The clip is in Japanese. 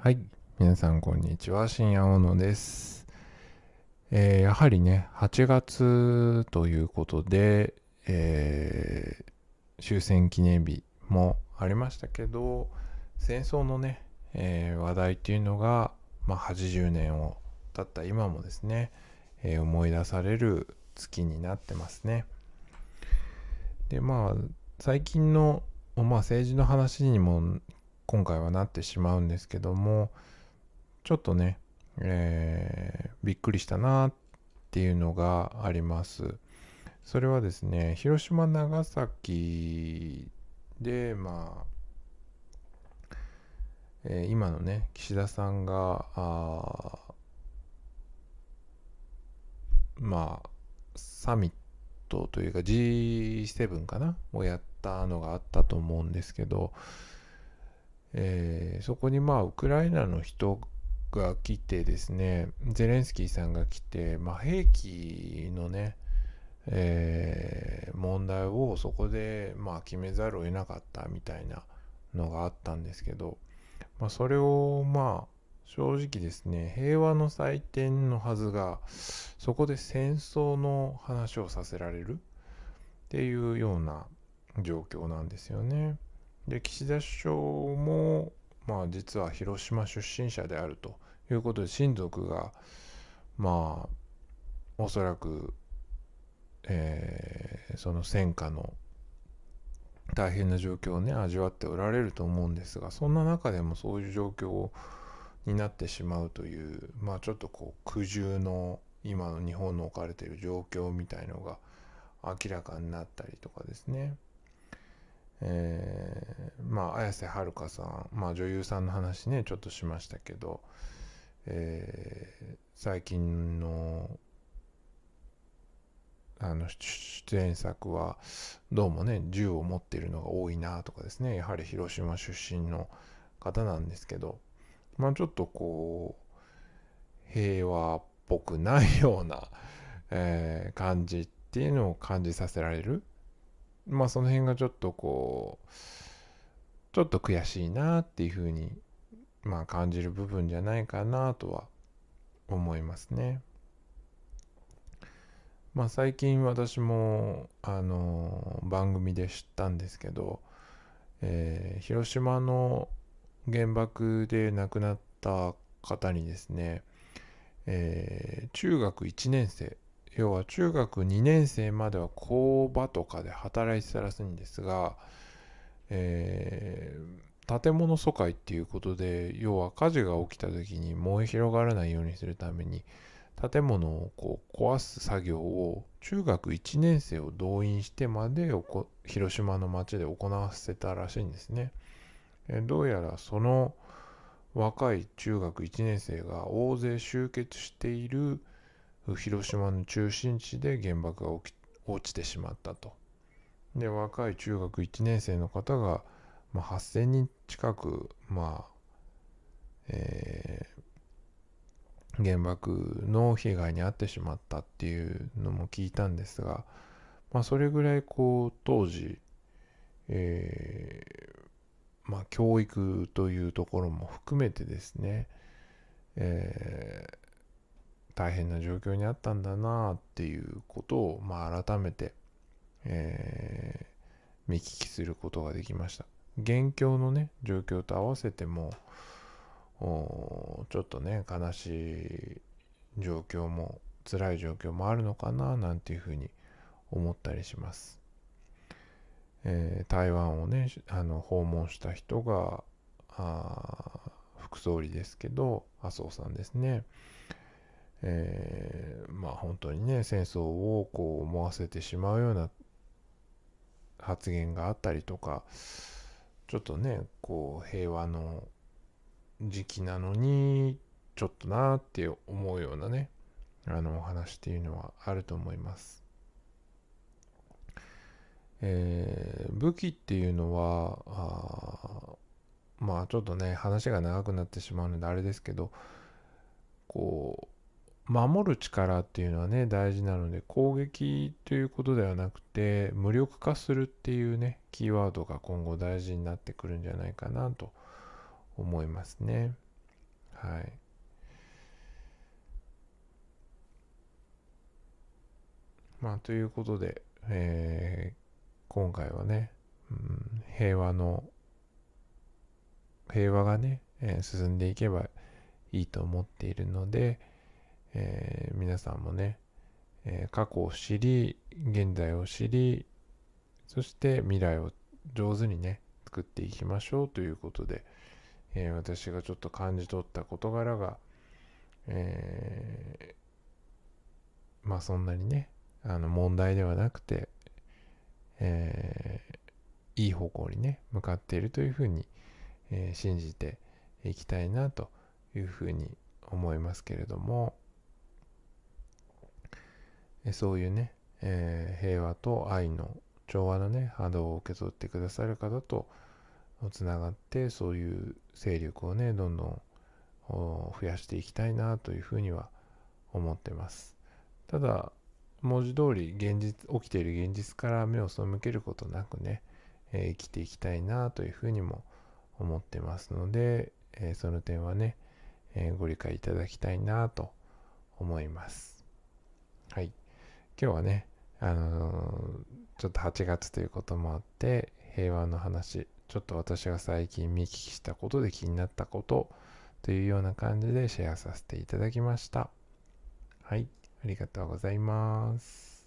はい。皆さん、こんにちは。深夜野です。えー、やはりね、8月ということで、えー、終戦記念日もありましたけど、戦争のね、えー、話題っていうのが、まあ、80年を経った今もですね、え思い出される月になってますね。で、まあ、最近のまあ、政治の話にも今回はなってしまうんですけどもちょっとね、えー、びっくりしたなっていうのがありますそれはですね広島長崎でまあ、えー、今のね岸田さんがあまあサミットというか G7 かなをやったのがあったと思うんですけどえー、そこにまあウクライナの人が来てですねゼレンスキーさんが来て、まあ、兵器のね、えー、問題をそこでまあ決めざるを得なかったみたいなのがあったんですけど、まあ、それをまあ正直ですね平和の祭典のはずがそこで戦争の話をさせられるっていうような状況なんですよね。で岸田首相も、まあ、実は広島出身者であるということで親族がまあおそらく、えー、その戦火の大変な状況をね味わっておられると思うんですがそんな中でもそういう状況になってしまうというまあちょっとこう苦渋の今の日本の置かれている状況みたいのが明らかになったりとかですね。えー、まあ、綾瀬はるかさん、まあ、女優さんの話ね、ちょっとしましたけど、えー、最近の、あの、出演作は、どうもね、銃を持っているのが多いなとかですね、やはり広島出身の方なんですけど、まあ、ちょっとこう、平和っぽくないような、えー、感じっていうのを感じさせられる。まあその辺がちょっとこうちょっと悔しいなっていうふうにまあ感じる部分じゃないかなとは思いますね。まあ最近私もあの番組で知ったんですけど、えー、広島の原爆で亡くなった方にですね、えー、中学1年生要は中学2年生までは工場とかで働いてたらしいんですが、えー、建物疎開っていうことで要は火事が起きた時に燃え広がらないようにするために建物をこう壊す作業を中学1年生を動員してまで広島の町で行わせたらしいんですね。えどうやらその若い中学1年生が大勢集結している広島の中心地で原爆が起き落ちてしまったと。で若い中学1年生の方が、まあ、8,000人近く、まあえー、原爆の被害に遭ってしまったっていうのも聞いたんですが、まあ、それぐらいこう当時、えー、まあ、教育というところも含めてですね、えー大変な状況にあったんだなっていうことを、まあ、改めて、えー、見聞きすることができました現況のね状況と合わせてもちょっとね悲しい状況も辛い状況もあるのかななんていうふうに思ったりします、えー、台湾をねあの訪問した人があ副総理ですけど麻生さんですねえー、まあ本当にね戦争をこう思わせてしまうような発言があったりとかちょっとねこう平和の時期なのにちょっとなーって思うようなねあのお話っていうのはあると思います。えー、武器っていうのはあまあちょっとね話が長くなってしまうのであれですけどこう守る力っていうのはね大事なので攻撃ということではなくて無力化するっていうねキーワードが今後大事になってくるんじゃないかなと思いますねはいまあということで、えー、今回はね、うん、平和の平和がね、えー、進んでいけばいいと思っているので、えー、皆さんもね、えー、過去を知り現在を知りそして未来を上手にね作っていきましょうということで、えー、私がちょっと感じ取った事柄が、えまあそんなにねあの問題ではなくて、えいい方向にね向かっているというふうに、え信じていきたいなというふうに思いますけれども。そういうね、えー、平和と愛の調和のね波動を受け取ってくださる方とつながってそういう勢力をねどんどん増やしていきたいなというふうには思ってますただ文字通り現実起きている現実から目を背けることなくね、えー、生きていきたいなというふうにも思ってますので、えー、その点はね、えー、ご理解いただきたいなと思いますはい今日はね、あのー、ちょっと8月ということもあって、平和の話、ちょっと私が最近見聞きしたことで気になったことというような感じでシェアさせていただきました。はい、ありがとうございます。